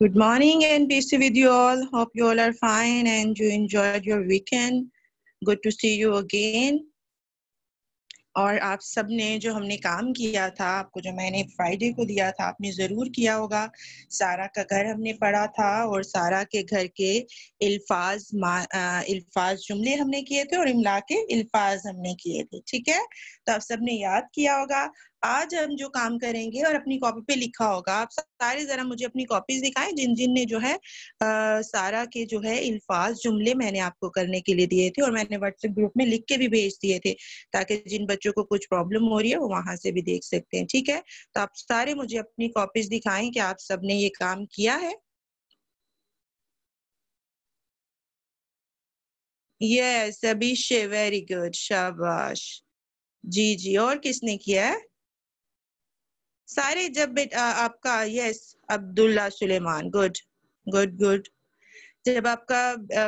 Good morning and peace with you all. Hope you all are fine and you enjoyed your weekend. Good to see you again. और आप सब ने जो हमने काम किया था आपको जो मैंने फ्राइडे को दिया था आपने ज़रूर किया होगा सारा का घर हमने पढ़ा था और सारा के घर के अल्फाज अल्फाज जुमले हमने किए थे और इमला के अल्फाज हमने किए थे ठीक है तो आप सब ने याद किया होगा आज हम जो काम करेंगे और अपनी कॉपी पे लिखा होगा आप सारे जरा मुझे अपनी कॉपीज दिखाएं जिन जिन ने जो है आ, सारा के जो है अल्फाज जुमले मैंने आपको करने के लिए दिए थे और मैंने व्हाट्सएप ग्रुप में लिख के भी भेज दिए थे ताकि जिन बच्चों को कुछ प्रॉब्लम हो रही है वो वहां से भी देख सकते हैं ठीक है तो आप सारे मुझे अपनी कॉपीज दिखाएं कि आप सबने ये काम किया है यस अभिषे वेरी गुड शाबाश जी जी और किसने किया है सारे जब बेटा आपका yes Abdullah Suleman good good good जब आपका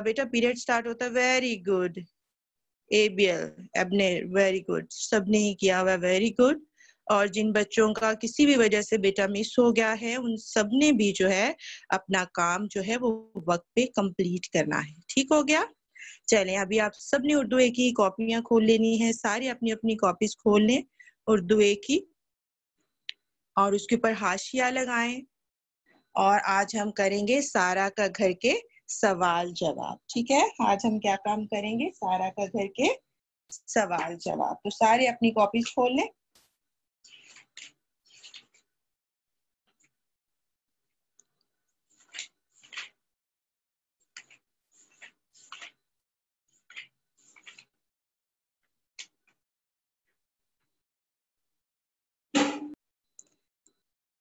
बेटा पीरियड स्टार्ट होता है वेरी गुड एबीएल एबने वेरी गुड सबने ही किया हुआ वेरी गुड और जिन बच्चों का किसी भी वजह से बेटा मिस हो गया है उन सब ने भी जो है अपना काम जो है वो वक्त पे कंप्लीट करना है ठीक हो गया चलें अभी आप सबने उर्दू ए की कॉपियां खोल लेनी है सारी अपनी अपनी कॉपीज खोल लें उर्दू ए की और उसके ऊपर हाशिया लगाएं और आज हम करेंगे सारा का घर के सवाल जवाब ठीक है आज हम क्या काम करेंगे सारा का घर के सवाल जवाब तो सारे अपनी कॉपीज खोल लें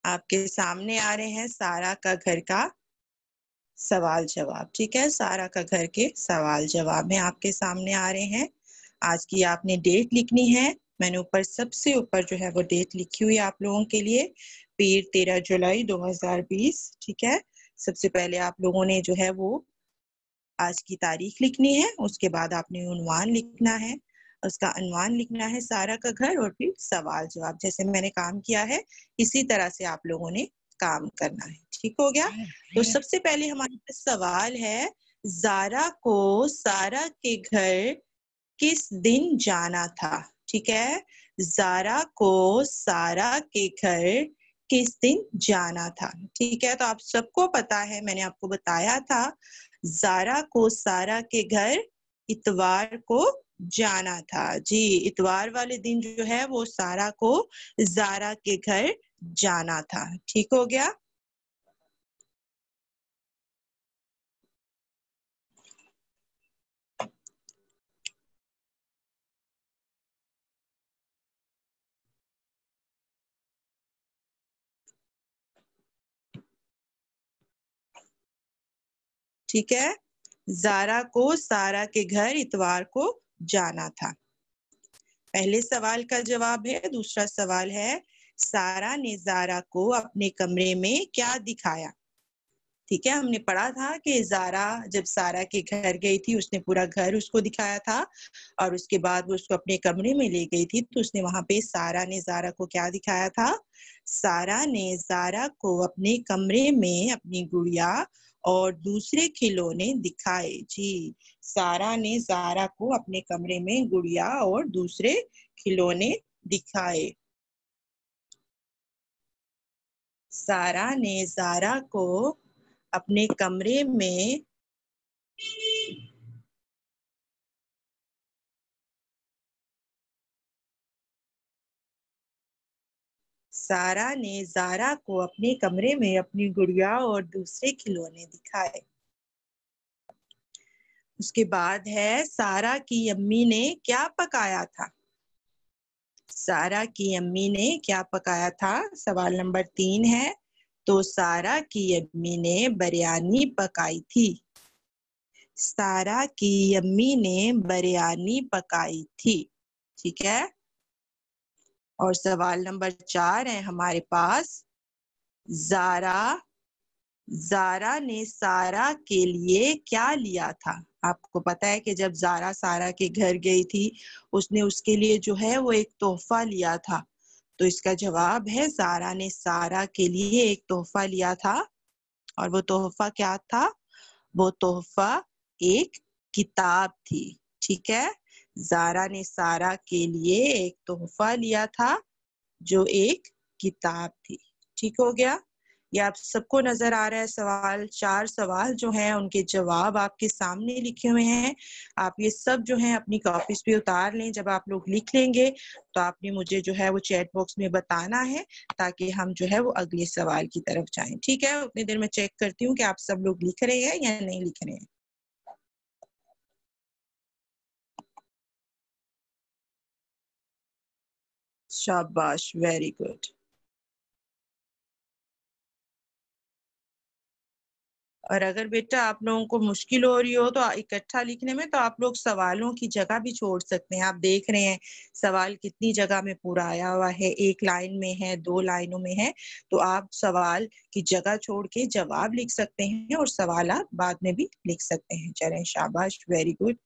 आपके सामने आ रहे हैं सारा का घर का सवाल जवाब ठीक है सारा का घर के सवाल जवाब है आपके सामने आ रहे हैं आज की आपने डेट लिखनी है मैंने ऊपर सबसे ऊपर जो है वो डेट लिखी हुई आप लोगों के लिए पीर तेरह जुलाई 2020 ठीक है सबसे पहले आप लोगों ने जो है वो आज की तारीख लिखनी है उसके बाद आपने उनवान लिखना है उसका अनुमान लिखना है सारा का घर और फिर सवाल जवाब जैसे मैंने काम किया है इसी तरह से आप लोगों ने काम करना है ठीक हो गया हाँ, हाँ। तो सबसे पहले हमारे पास सवाल है जारा को सारा के घर किस दिन जाना था ठीक है जारा को सारा के घर किस दिन जाना था ठीक है तो आप सबको पता है मैंने आपको बताया था जारा को सारा के घर इतवार को जाना था जी इतवार वाले दिन जो है वो सारा को जारा के घर जाना था ठीक हो गया ठीक है जारा को सारा के घर इतवार को जाना था पहले सवाल का जवाब है दूसरा सवाल है सारा ने जारा को अपने कमरे में क्या दिखाया ठीक है हमने पढ़ा था कि जारा जब सारा के घर गई थी उसने पूरा घर उसको दिखाया था और उसके बाद वो उसको अपने कमरे में ले गई थी तो उसने वहां पे सारा ने जारा को क्या दिखाया था सारा ने जारा को अपने कमरे में अपनी गुड़िया और दूसरे खिलौने दिखाए जी सारा ने सारा को अपने कमरे में गुड़िया और दूसरे खिलौने दिखाए सारा ने जारा को अपने कमरे में सारा ने जारा को अपने कमरे में अपनी गुड़िया और दूसरे खिलौने दिखाए उसके बाद है सारा की अम्मी ने क्या पकाया था सारा की अम्मी ने क्या पकाया था सवाल नंबर तीन है तो सारा की अम्मी ने बिरयानी पकाई थी सारा की अम्मी ने बिरयानी पकाई थी ठीक है और सवाल नंबर चार है हमारे पास जारा जारा ने सारा के लिए क्या लिया था आपको पता है कि जब जारा सारा के घर गई थी उसने उसके लिए जो है वो एक तोहफा लिया था तो इसका जवाब है जारा ने सारा के लिए एक तोहफा लिया था और वो तोहफा क्या था वो तोहफा एक किताब थी ठीक है जारा ने सारा के लिए एक तोहफा लिया था जो एक किताब थी ठीक हो गया ये आप सबको नजर आ रहा है सवाल चार सवाल जो हैं उनके जवाब आपके सामने लिखे हुए हैं आप ये सब जो हैं अपनी कॉपीज पे उतार लें जब आप लोग लिख लेंगे तो आपने मुझे जो है वो चैट बॉक्स में बताना है ताकि हम जो है वो अगले सवाल की तरफ जाएं ठीक है उतनी देर में चेक करती हूँ कि आप सब लोग लिख रहे हैं या नहीं लिख रहे हैं Shabash, very good. और अगर बेटा आप लोगों को मुश्किल हो रही हो तो इकट्ठा लिखने में तो आप लोग सवालों की जगह भी छोड़ सकते हैं आप देख रहे हैं सवाल कितनी जगह में पूरा आया हुआ है एक लाइन में है दो लाइनों में है तो आप सवाल की जगह छोड़ के जवाब लिख सकते हैं और सवाल आप बाद में भी लिख सकते हैं चले शाबाश वेरी गुड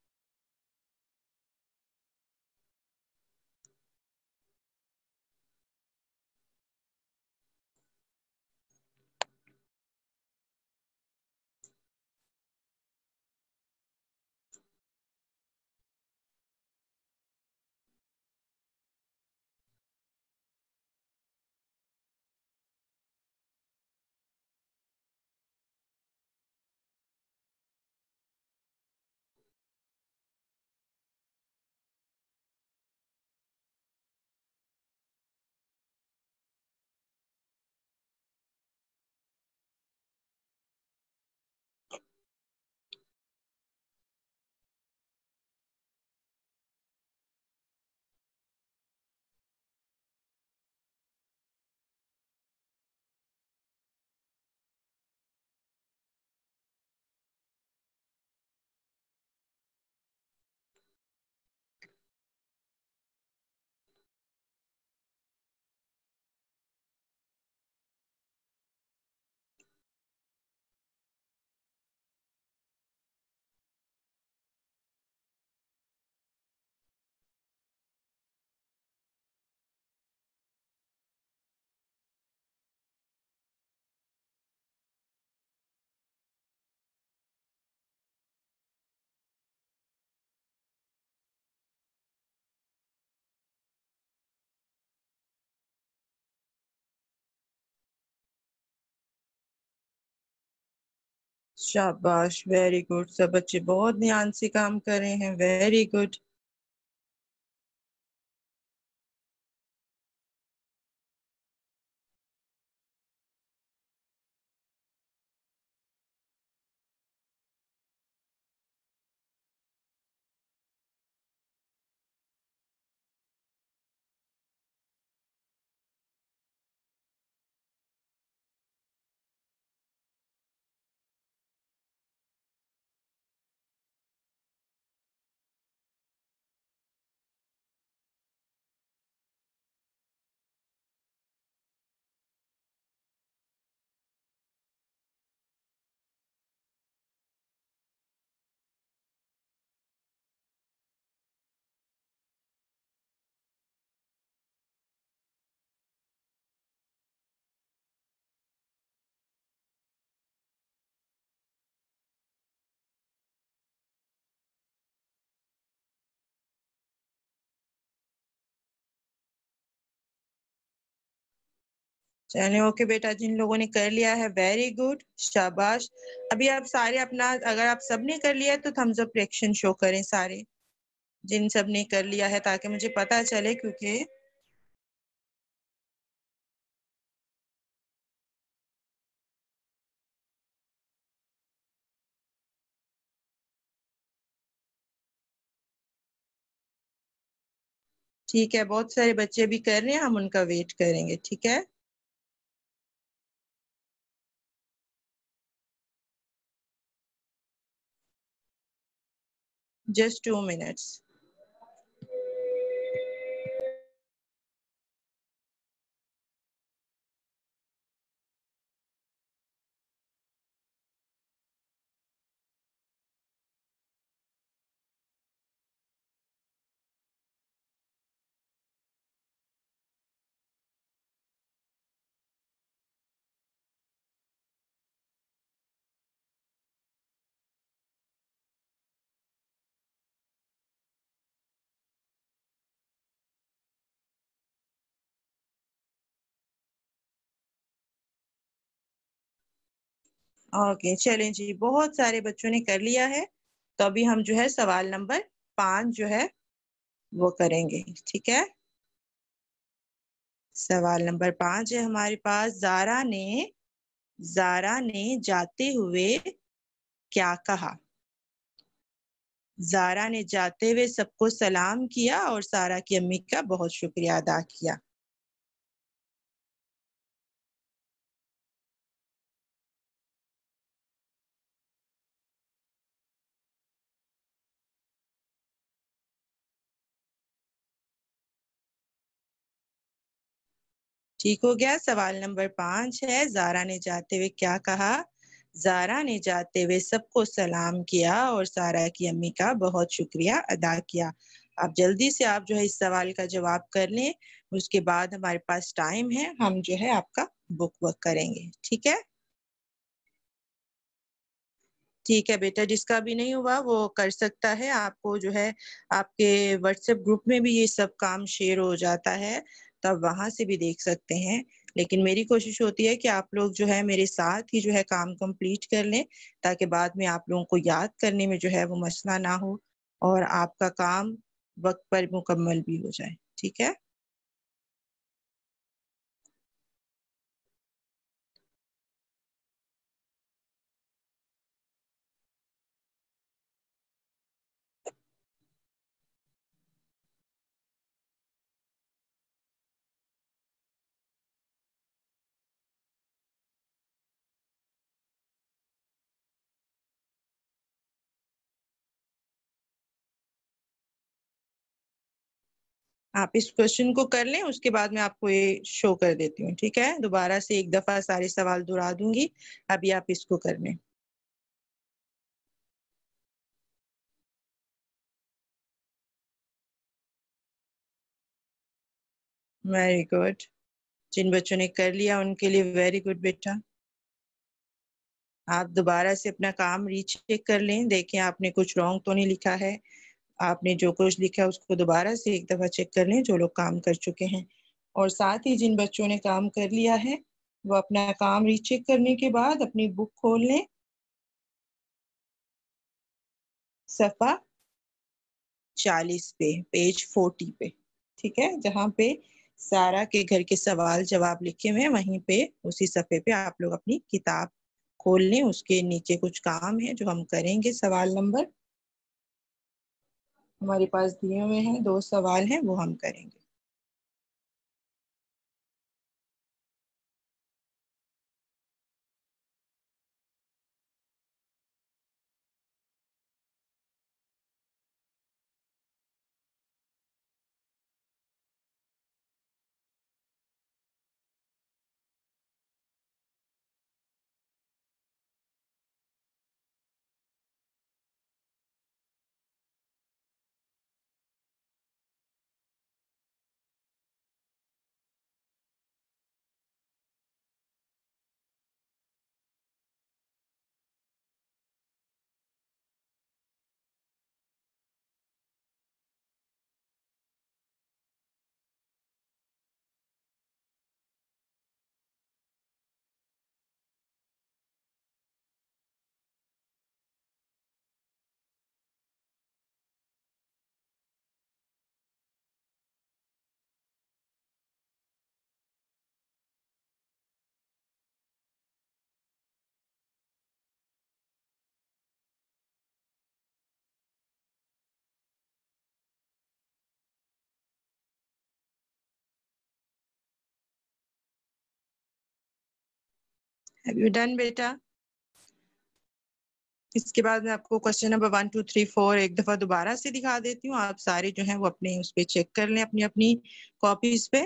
शाबाश वेरी गुड सब बच्चे बहुत ध्यान से काम कर रहे हैं वेरी गुड चले ओके बेटा जिन लोगों ने कर लिया है वेरी गुड शाबाश अभी आप सारे अपना अगर आप सब ने कर लिया है तो थम्स अप रिएक्शन शो करें सारे जिन सब ने कर लिया है ताकि मुझे पता चले क्योंकि ठीक है बहुत सारे बच्चे भी कर रहे हैं हम उनका वेट करेंगे ठीक है just two minutes. ओके चलें जी बहुत सारे बच्चों ने कर लिया है तो अभी हम जो है सवाल नंबर पांच जो है वो करेंगे ठीक है सवाल नंबर पांच है हमारे पास जारा ने जारा ने जाते हुए क्या कहा जारा ने जाते हुए सबको सलाम किया और सारा की अम्मी का बहुत शुक्रिया अदा किया ठीक हो गया सवाल नंबर पांच है जारा ने जाते हुए क्या कहा जारा ने जाते हुए सबको सलाम किया और सारा की अम्मी का बहुत शुक्रिया अदा किया आप जल्दी से आप जो है इस सवाल का जवाब कर लें उसके बाद हमारे पास टाइम है हम जो है आपका बुक वर्क करेंगे ठीक है ठीक है बेटा जिसका भी नहीं हुआ वो कर सकता है आपको जो है आपके व्हाट्सएप ग्रुप में भी ये सब काम शेयर हो जाता है आप वहां से भी देख सकते हैं लेकिन मेरी कोशिश होती है कि आप लोग जो है मेरे साथ ही जो है काम कंप्लीट कर लें ताकि बाद में आप लोगों को याद करने में जो है वो मसला ना हो और आपका काम वक्त पर मुकम्मल भी हो जाए ठीक है आप इस क्वेश्चन को कर लें उसके बाद मैं आपको ये शो कर देती हूँ ठीक है दोबारा से एक दफा सारे सवाल दोहरा दूंगी अभी आप इसको कर लें वेरी गुड जिन बच्चों ने कर लिया उनके लिए वेरी गुड बेटा आप दोबारा से अपना काम रीचेक कर लें देखें आपने कुछ रॉन्ग तो नहीं लिखा है आपने जो कुछ लिखा उसको दोबारा से एक दफ़ा चेक कर लें जो लोग काम कर चुके हैं और साथ ही जिन बच्चों ने काम कर लिया है वो अपना काम रीचेक करने के बाद अपनी बुक खोल लें सफ़ा चालीस पे पेज फोर्टी पे ठीक है जहाँ पे सारा के घर के सवाल जवाब लिखे हुए हैं वहीं पे उसी सफ़े पे आप लोग अपनी किताब खोल लें उसके नीचे कुछ काम है जो हम करेंगे सवाल नंबर हमारे पास दिए हुए हैं दो सवाल हैं वो हम करेंगे हैव यू डन बेटा इसके बाद मैं आपको question number one two three four एक दफा दोबारा से दिखा देती हूँ आप सारे जो हैं वो अपने उस पर चेक कर लें अपनी अपनी कॉपीज पे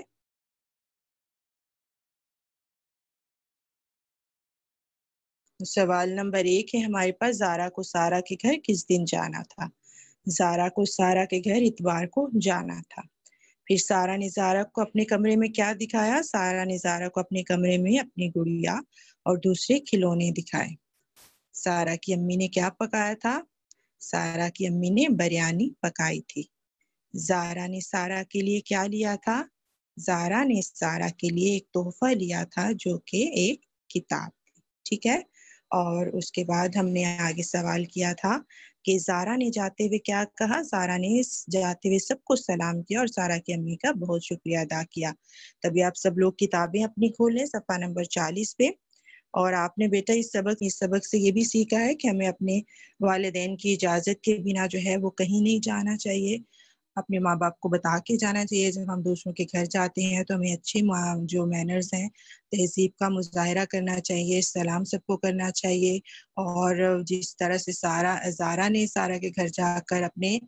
सवाल नंबर एक है हमारे पास जारा को सारा के घर किस दिन जाना था जारा को सारा के घर इतवार को जाना था फिर सारा ने जारा को अपने कमरे में क्या दिखाया सारा ने जारा को अपने कमरे में अपनी गुड़िया और दूसरे खिलौने दिखाए सारा की अम्मी ने क्या पकाया था सारा की अम्मी ने बिरयानी पकाई थी जारा ने सारा के लिए क्या लिया था जारा ने सारा के लिए एक तोहफा लिया था जो कि एक किताब ठीक है और उसके बाद हमने आगे सवाल किया था कि जारा ने जाते हुए क्या कहा जारा ने जाते हुए सबको सलाम किया और सारा की अम्मी का बहुत शुक्रिया अदा किया तभी आप सब लोग किताबें अपनी खोल लें सफ़ा नंबर चालीस पे और आपने बेटा इस सबक इस सबक से ये भी सीखा है कि हमें अपने वालदेन की इजाज़त के बिना जो है वो कहीं नहीं जाना चाहिए अपने माँ बाप को बता के जाना चाहिए जब हम दूसरों के घर जाते हैं तो हमें अच्छी जो मैनर्स हैं तहजीब का मुजाहरा करना चाहिए सलाम सबको करना चाहिए और जिस तरह से सारा जारा ने सारा के घर जाकर अपने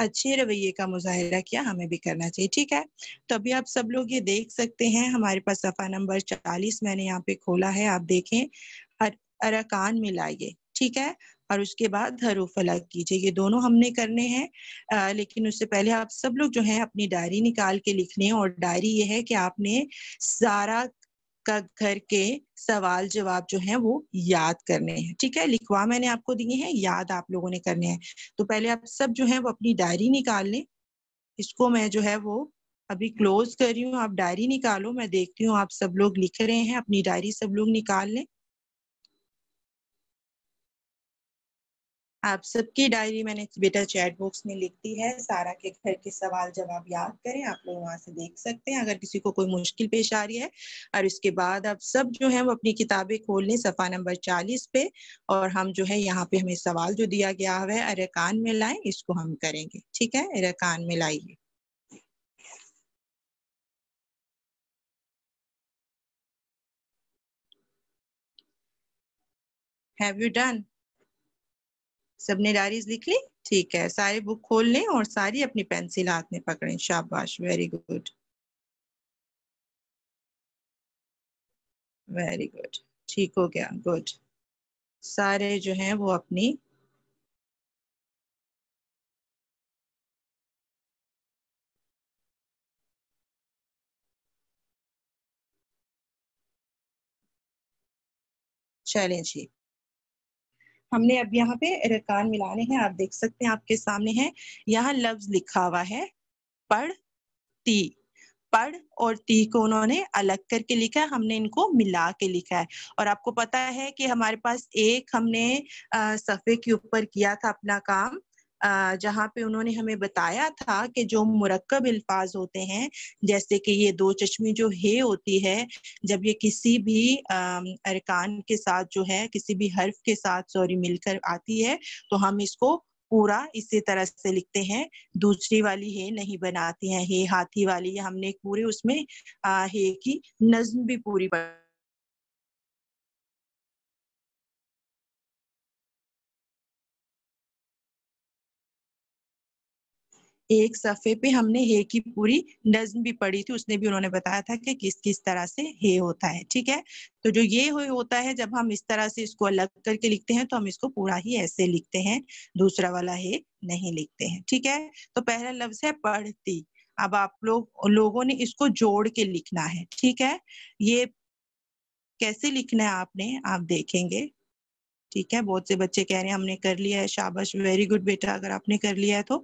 अच्छे रवैये का मुजाहरा किया हमें भी करना चाहिए ठीक है तो अभी आप सब लोग ये देख सकते हैं हमारे पास सफ़ा नंबर चालीस मैंने यहाँ पे खोला है आप देखें अर, अरकान मिलाइए ठीक है और उसके बाद हरूफ अलग कीजिए ये दोनों हमने करने हैं लेकिन उससे पहले आप सब लोग जो है अपनी डायरी निकाल के लिखने और डायरी ये है कि आपने सारा आपका घर के सवाल जवाब जो है वो याद करने हैं ठीक है लिखवा मैंने आपको दिए हैं याद आप लोगों ने करने हैं तो पहले आप सब जो है वो अपनी डायरी निकाल लें इसको मैं जो है वो अभी क्लोज कर रही हूँ आप डायरी निकालो मैं देखती हूँ आप सब लोग लिख रहे हैं अपनी डायरी सब लोग निकाल लें आप सबकी डायरी मैंने बेटा चैट बॉक्स में लिख दी है सारा के घर के सवाल जवाब याद करें आप लोग वहां से देख सकते हैं अगर किसी को कोई मुश्किल पेश आ रही है और इसके बाद आप सब जो है वो अपनी किताबें खोल लें सफा नंबर चालीस पे और हम जो है यहाँ पे हमें सवाल जो दिया गया है कान में लाए इसको हम करेंगे ठीक है कान में लाइए Have you done? सबने डायरीज लिख ली ठीक है सारे बुक खोल लें और सारी अपनी पेंसिल हाथ में पकड़ें शाबाश वेरी गुड वेरी गुड ठीक हो गया गुड सारे जो हैं वो अपनी चलें जी हमने अब यहाँ पे रकान मिलाने हैं आप देख सकते हैं आपके सामने है यहाँ लफ्ज लिखा हुआ है पढ़ ती पढ़ और ती को उन्होंने अलग करके लिखा है हमने इनको मिला के लिखा है और आपको पता है कि हमारे पास एक हमने सफ़े के ऊपर किया था अपना काम जहाँ पे उन्होंने हमें बताया था कि जो मुरकब अल्फाज होते हैं जैसे कि ये दो चश्मी जो हे होती है जब ये किसी भी अरकान के साथ जो है किसी भी हर्फ के साथ सॉरी मिलकर आती है तो हम इसको पूरा इसी तरह से लिखते हैं दूसरी वाली हे नहीं बनाती है हे हाथी वाली हमने पूरे उसमें आ, हे की नज्म भी पूरी एक सफ़े पे हमने हे की पूरी नज्म भी पढ़ी थी उसने भी उन्होंने बताया था कि किस किस तरह से हे होता है ठीक है तो जो ये हो होता है जब हम इस तरह से इसको अलग करके लिखते हैं तो हम इसको पूरा ही ऐसे लिखते हैं दूसरा वाला हे नहीं लिखते हैं ठीक है तो पहला लफ्ज है पढ़ती अब आप लोग लोगों ने इसको जोड़ के लिखना है ठीक है ये कैसे लिखना है आपने आप देखेंगे ठीक है बहुत से बच्चे कह रहे हैं हमने कर लिया है शाबाश वेरी गुड बेटा अगर आपने कर लिया है तो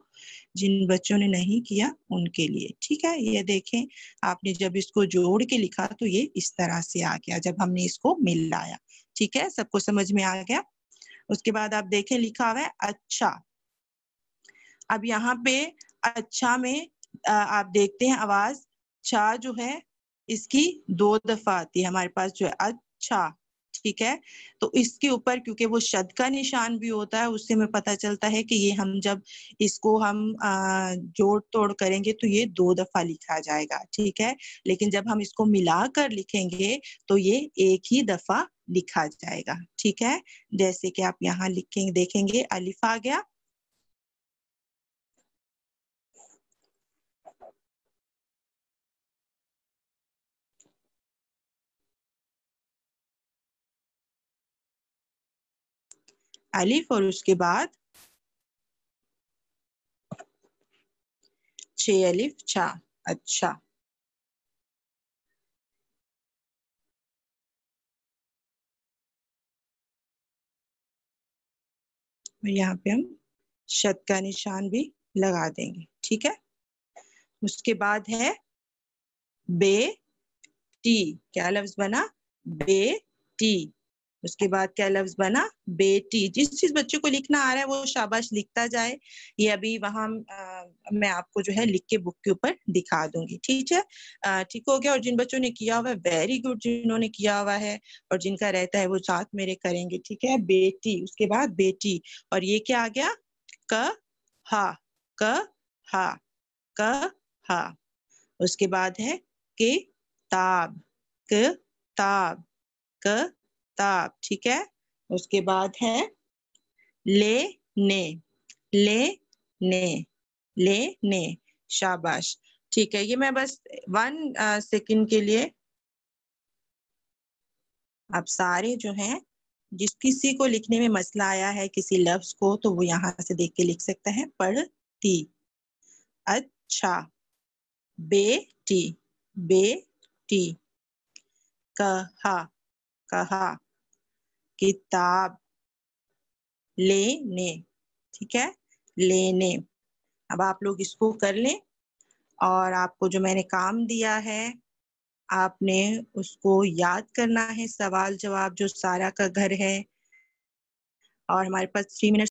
जिन बच्चों ने नहीं किया उनके लिए ठीक है ये देखें आपने जब इसको जोड़ के लिखा तो ये इस तरह से आ गया जब हमने इसको मिलाया ठीक है सबको समझ में आ गया उसके बाद आप देखें लिखा हुआ है अच्छा अब यहाँ पे अच्छा में आप देखते हैं आवाज छा जो है इसकी दो दफा आती है हमारे पास जो है अच्छा ठीक है तो इसके ऊपर क्योंकि वो शद का निशान भी होता है उससे हमें पता चलता है कि ये हम जब इसको हम जोड़ तोड़ करेंगे तो ये दो दफा लिखा जाएगा ठीक है लेकिन जब हम इसको मिला कर लिखेंगे तो ये एक ही दफा लिखा जाएगा ठीक है जैसे कि आप यहाँ लिखेंगे देखेंगे अलिफ आ गया अलिफ और उसके बाद छे अलिफ छा अच्छा यहाँ पे हम शत का निशान भी लगा देंगे ठीक है उसके बाद है बे टी क्या लफ्ज बना बे टी उसके बाद क्या लफ्ज बना बेटी जिस चीज बच्चे को लिखना आ रहा है वो शाबाश लिखता जाए ये अभी वहां आ, मैं आपको जो है लिख के बुक के ऊपर दिखा दूंगी ठीक है ठीक हो गया और जिन बच्चों ने किया हुआ है वेरी गुड जिन्होंने किया हुआ है और जिनका रहता है वो साथ मेरे करेंगे ठीक है बेटी उसके बाद बेटी और ये क्या आ गया क हा क हा क हा उसके बाद है क ताब क किताब ठीक है उसके बाद है ले ने ले ने ले ने शाबाश ठीक है ये मैं बस वन सेकंड uh, के लिए आप सारे जो हैं जिस किसी को लिखने में मसला आया है किसी लफ्ज को तो वो यहां से देख के लिख सकता है पढ़ती अच्छा बेटी बेटी कहा कहा किताब लेने ठीक है लेने अब आप लोग इसको कर लें और आपको जो मैंने काम दिया है आपने उसको याद करना है सवाल जवाब जो सारा का घर है और हमारे पास थ्री मिनट